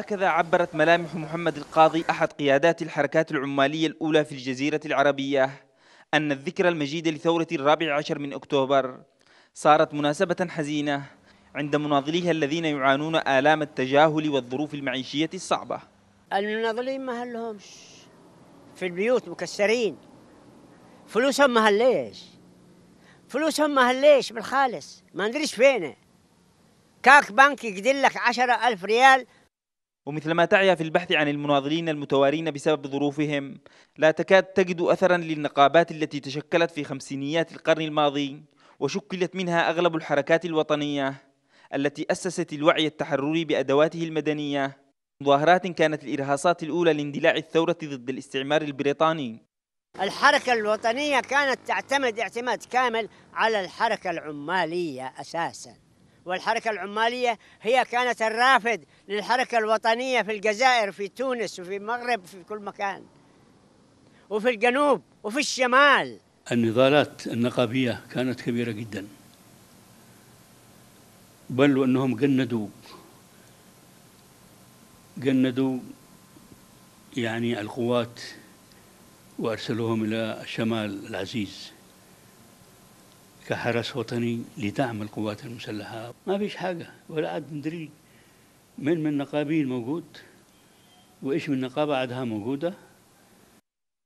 هكذا عبرت ملامح محمد القاضي أحد قيادات الحركات العمالية الأولى في الجزيرة العربية أن الذكرى المجيدة لثورة الرابع عشر من أكتوبر صارت مناسبة حزينة عند مناضليها الذين يعانون آلام التجاهل والظروف المعيشية الصعبة المناضلين ما هلهمش في البيوت مكسرين فلوسهم ما هليش فلوسهم ما هليش بالخالص ما ندريش فينه كاك بنك يقدر لك عشرة ألف ريال ومثلما تعيا في البحث عن المناضلين المتوارين بسبب ظروفهم لا تكاد تجد أثرا للنقابات التي تشكلت في خمسينيات القرن الماضي وشكلت منها أغلب الحركات الوطنية التي أسست الوعي التحرري بأدواته المدنية مظاهرات كانت الإرهاصات الأولى لاندلاع الثورة ضد الاستعمار البريطاني الحركة الوطنية كانت تعتمد اعتماد كامل على الحركة العمالية أساساً والحركة العمالية هي كانت الرافد للحركة الوطنية في الجزائر في تونس وفي المغرب في كل مكان وفي الجنوب وفي الشمال النضالات النقابية كانت كبيرة جدا بل وأنهم جندوا جندوا يعني القوات وأرسلوهم إلى الشمال العزيز كحرس وطني لدعم القوات المسلحة ما فيش حاجة ولا عاد ندري من من نقابين موجود وإيش من نقابة عدها موجودة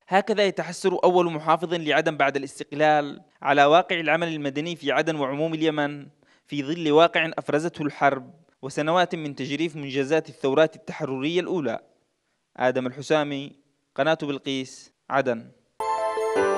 هكذا يتحسر أول محافظ لعدن بعد الاستقلال على واقع العمل المدني في عدن وعموم اليمن في ظل واقع أفرزته الحرب وسنوات من تجريف منجزات الثورات التحررية الأولى آدم الحسامي قناة بلقيس عدن